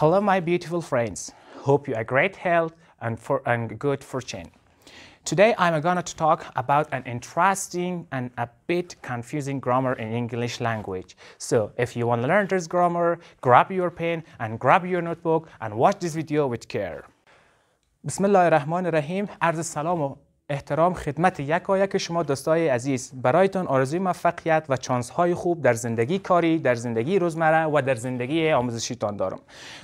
Hello, my beautiful friends. Hope you are great health and, for, and good fortune. Today, I'm going to talk about an interesting and a bit confusing grammar in English language. So if you want to learn this grammar, grab your pen and grab your notebook and watch this video with care. بسم الله الرحمن الرحیم عرض سلام و احترام خدمت یک یک شما دوستای عزیز برایتان آرزوی موفقیت و چانس های خوب در زندگی کاری در زندگی روزمره و در زندگی آموزشی تان دارم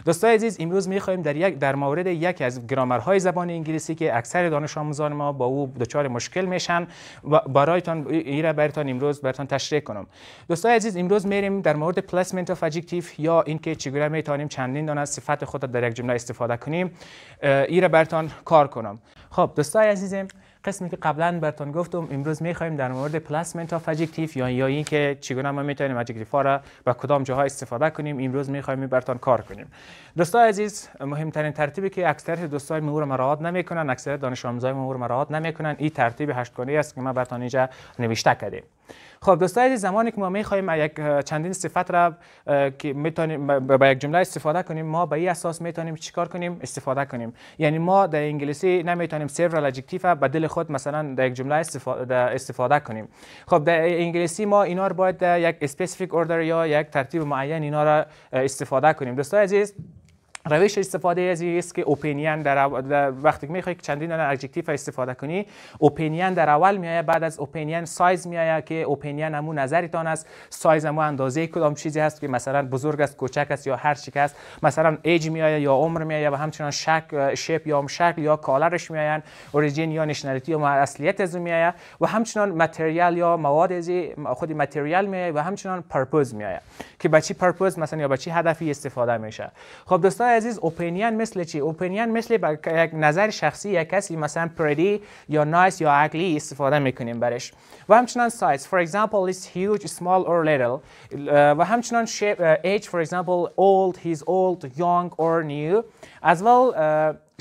دوستای عزیز امروز می خواهیم در یک در مورد یکی از های زبان انگلیسی که اکثر دانش آموزان ما با او دچار مشکل میشن و برایتان را برتان امروز برتان تشریح کنم دوستای عزیز امروز میریم در مورد پلیسمنت اف ادجکتیو یا اینکه چگونه توانیم چندین دانه صفت خود در یک جمله استفاده کنیم را برتان کار کنم خب دوستای عزیزم قسمی که قبلا براتون گفتم امروز میخوایم در مورد پلاسمنت اف ادجکتیو یا یا اینکه چگونه ما میتونیم ادجکتیو ها را و کدام جاها استفاده کنیم امروز میخوایم براتون کار کنیم دوستان عزیز مهمترین ترتیبی که اکثر دوستان امور مراعات نمیکنن اکثر دانش آموزای امور مراعات نمیکنن این ترتیب هشتگانه است که ما براتون اینجا نوشته کردیم خب دوستای عزیز زمانی که ما میخوایم یک چندین صفت را که میتونیم با یک جمله استفاده کنیم ما به این اساس میتونیم چیکار کنیم استفاده کنیم یعنی ما در انگلیسی نمیتونیم سیورال ادجکتیو به دل خود مثلا در یک جمله استفاده, استفاده کنیم خب در انگلیسی ما اینا رو باید در یک اسپسیفیک اوردر یا یک ترتیب معین اینا را استفاده کنیم دوستان عزیز روش استفاده از این است که اپینین در, او... در وقتی که چندین دانه ادجکتیو استفاده کنی اپینین در اول میایه بعد از اپینین سایز میایه که اپینین همو نظرتان است سایز همو اندازه کدام چیزی هست که مثلا بزرگ است کوچک است یا هر چی است مثلا ایج میایه یا عمر میایه و همچنان شک شپ یا شکل یا کالرش میاین اوریجین یا نشنالیتی یا اصلیت از میایه و همچنان متریال یا مواد از خود متریال میایه و همچنان پرپوز میایه که چی پرپوز مثلا یا چی هدفی استفاده میشه خب دوستان عزیز اپینین مثل چی اپینین مثل یک نظر شخصی یک کسی مثلا پردی یا نایس یا عقلی استفاده میکنیم برش و همچنان سایز for example is huge small or little و همچنان shape, age for example old he's old young or new as well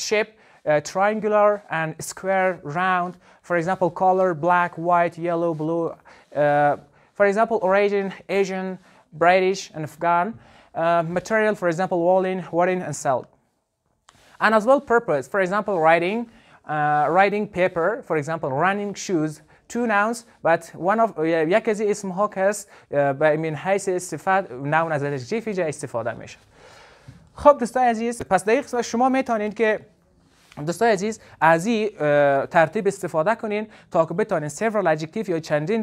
shape Uh, triangular and square, round. For example, color, black, white, yellow, blue. Uh, for example, origin, Asian, British, and Afghan. Uh, material, for example, woolen, woolen, and salt. And as well purpose, for example, writing, uh, writing paper, for example, running shoes, two nouns, but one of یکی از اسمها هست و من حیث صفت نون از الژیفی جا استفاده میشه خب دوستای عزیز پس در این قسمت شما میتونید که دوستای عزیز از این ترتیب استفاده کنین تا که بتانین several adjective یا چندین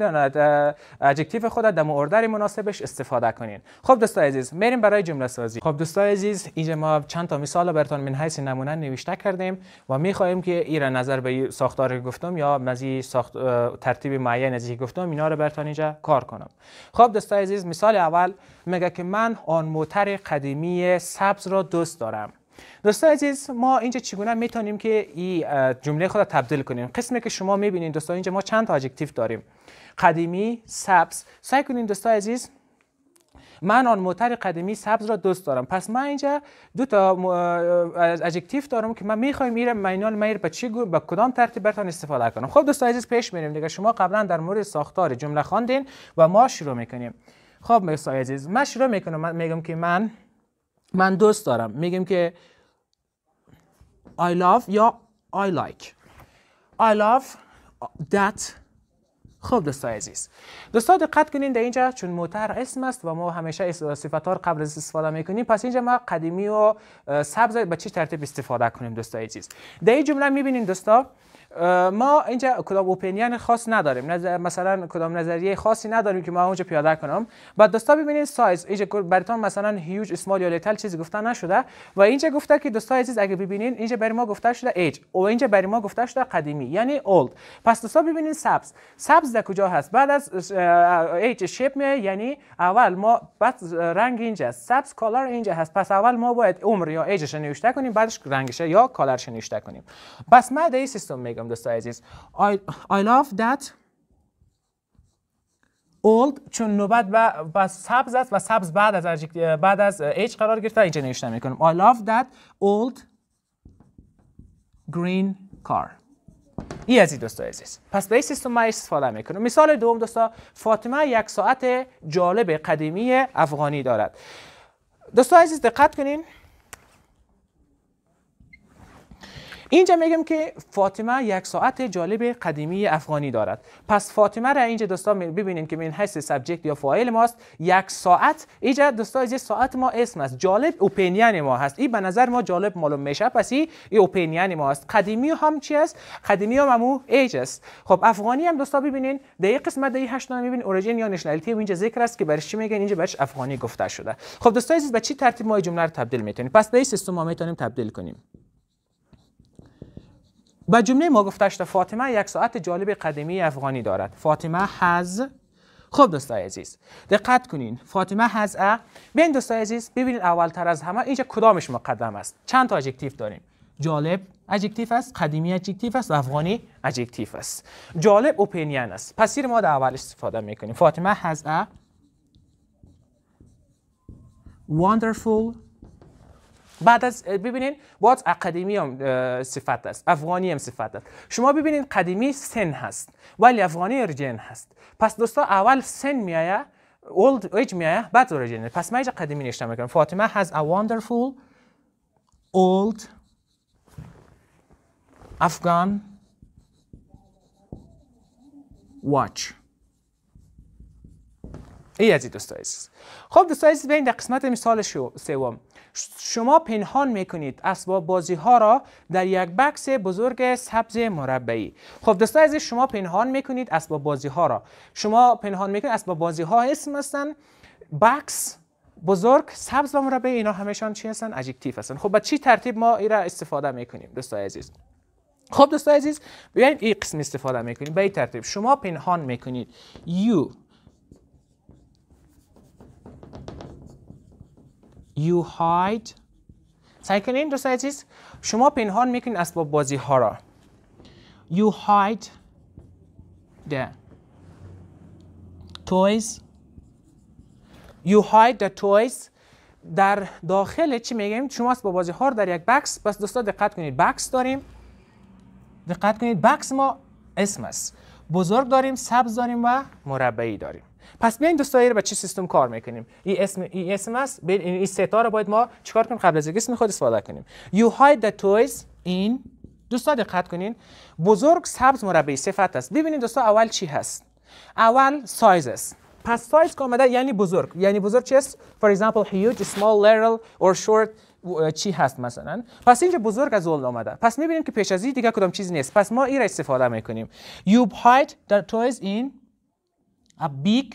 adjective خود در موردر مناسبش استفاده کنین خب دوستای عزیز میریم برای جمله سازی خب دوستای عزیز اینجا ما چند تا مثال براتون من حیث نمونه نوشته کردیم و می خواهیم که را نظر به ساختار گفتم یا مزی ساخت ترتیب معین از گفتم اینا رو براتون اینجا کار کنم خب دوستای عزیز مثال اول مگه که من آن موتر قدیمی سبز را دوست دارم دوستان عزیز ما اینجا چگونه میتونیم که این جمله خود را تبدیل کنیم قسمی که شما میبینید دوستان اینجا ما چند تا داریم قدیمی سبز سعی کنید دوستان عزیز من آن موتر قدیمی سبز را دوست دارم پس من اینجا دو تا اجکتیف دارم که من میخوایم ایره مینال میر به چی به کدام ترتیب برتان استفاده کنم خب دوستان عزیز پیش میریم دیگه شما قبلا در مورد ساختار جمله خواندین و ما شروع میکنیم خب دوستان عزیز من شروع میکنم من میگم که من من دوست دارم میگم که I love یا I like I love that خب دوستای عزیز دوستا دقت کنین در اینجا چون موتر اسم است و ما همیشه صفت ها رو قبل استفاده میکنیم پس اینجا ما قدیمی و سبز به چه ترتیب استفاده کنیم دوستا عزیز در این جمله میبینین دوستا ما اینجا کدام اوپینین خاص نداریم نظر مثلا کدام نظریه خاصی نداریم که ما اونجا پیاده کنم بعد دوستا ببینید سایز اینجا براتون مثلا هیوج اسمال یا لیتل چیزی گفته نشده و اینجا گفته که دوستا چیز اگه ببینین اینجا برای ما گفته شده ایج و اینجا برای ما گفته شده قدیمی یعنی اولد پس دوستا ببینید سبز سبز در کجا هست بعد از ایج شپ می یعنی اول ما بعد رنگ اینجا است سبز کالر اینجا هست پس اول ما باید عمر یا ایجش نوشته کنیم بعدش رنگش یا کالرش نوشته کنیم پس ما در سیستم میگم دوست عزیز. I, I love that old چون نوبت و با سبز است و سبز بعد از بعد از اچ قرار گرفته اینجا نوشته میکنم I love that old green car ای از عزیز. پس به این سیستم من استفاده میکنم مثال دوم دوستا فاطمه یک ساعت جالب قدیمی افغانی دارد دوستا عزیز دقت کنین اینجا میگم که فاطمه یک ساعت جالب قدیمی افغانی دارد پس فاطمه را اینجا دوستا ببینیم که من هست سبجکت یا فایل ماست یک ساعت اینجا دوستا از ساعت ما اسم است جالب اوپینین ما هست این به نظر ما جالب معلوم میشه پس ای اوپینین ما است قدیمی هم چی است قدیمی هم امو ایج است خب افغانی هم دوستا ببینین در این قسمت دی هشت هشت میبین اوریجین یا نشنالیتی اینجا ذکر است که برش چی میگن اینجا برش افغانی گفته شده خب دوستا عزیز به چی ترتیب ما جمله رو تبدیل میتونیم پس به این سیستم ما میتونیم تبدیل کنیم به جمله ما گفتش فاطمه یک ساعت جالب قدیمی افغانی دارد فاطمه هز خب دوستای عزیز دقت کنین فاطمه هز ا بین دوستای عزیز ببینید تر از همه اینجا کدامش مقدم است چند تا اجکتیف داریم جالب اجکتیف است قدیمی اجکتیف است افغانی اجکتیف است جالب اوپینین است پس ما در اول استفاده میکنیم فاطمه هز ا wonderful بعد از ببینین باز اقدمی هم صفت است افغانی هم صفت است شما ببینید قدیمی سن هست ولی افغانی ارجن هست پس دوستا اول سن میایه اولد ایج میایه بعد ارجن پس من اینجا قدیمی نشتم میکنم فاطمه has a wonderful old Afghan watch ای از دوستای عزیز خب دوستای عزیز ببینید در قسمت مثال سوم شما پنهان میکنید اسباب بازی ها را در یک بکس بزرگ سبز مربعی خب دوستای عزیز شما پنهان میکنید اسباب بازی ها را شما پنهان میکنید اسباب بازی ها اسم هستن بکس بزرگ سبز و مربعی اینا همشان چی هستن ادجکتیو هستن خب با چی ترتیب ما این را استفاده میکنیم دوستای عزیز خب دوستای عزیز بیاین این قسم استفاده میکنیم به این ترتیب شما پنهان میکنید یو You hide سعی کنین شما پنهان میکنین اسباب بازی ها را You hide the toys You hide the toys در داخل چی میگیم شما اسباب بازی ها در یک بکس پس دوستا دقت کنید بکس داریم دقت کنید بکس ما اسم است بزرگ داریم سبز داریم و مربعی داریم پس بیاین دوستای دایره با چه سیستم کار میکنیم این اسم این اسم بین این ستا رو باید ما چیکار کنیم قبل از اسم خود استفاده کنیم یو هاید د تویز این دوستا دقت کنین بزرگ سبز مربعی صفت است ببینید دوستا اول چی هست اول سایز است پس سایز که آمده یعنی بزرگ یعنی بزرگ چیست for example huge small little اور short چی هست مثلا پس اینجا بزرگ از اول آمده پس میبینیم که پیش از این دیگه کدام چیزی نیست پس ما این را استفاده میکنیم you هاید د تویز این big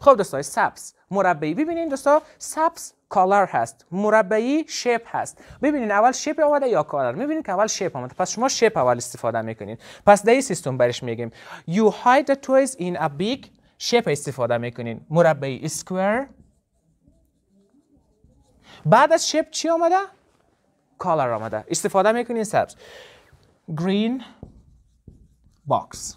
خب دوستای سبز مربعی ببینین دوستا سبز کالر هست مربعی شیپ هست ببینین اول شیپ آمده یا کالر میبینین که اول شیپ آمده پس شما شیپ اول استفاده میکنین پس در سیستم برش میگیم you hide the toys in a big شیپ استفاده میکنین مربعی square. بعد از شیپ چی آمده کالر آمده استفاده میکنین سبز Green باکس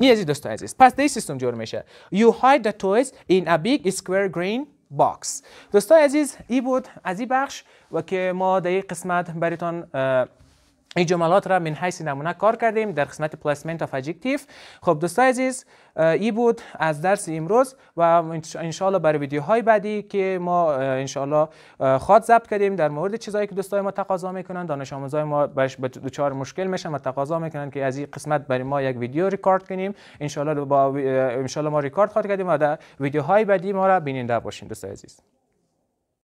یه دوستای عزیز پس دی سیستم جور میشه you hide the toys in a big square green box دوستای عزیز ای بود از این بخش و که ما در قسمت براتون این جملات را من حیث نمونه کار کردیم در قسمت پلاسمنت اف خب دوستای عزیز ای بود از درس امروز و انشالله برای ویدیوهای بعدی که ما انشالله خود ضبط کردیم در مورد چیزایی که دوستای ما تقاضا میکنن دانش آموزای ما بهش به دوچار مشکل میشن و تقاضا میکنن که از این قسمت برای ما یک ویدیو ریکارد کنیم انشالله با انشالله ما ریکارد خواهد کردیم و در ویدیوهای بعدی ما را بیننده باشین دوستای عزیز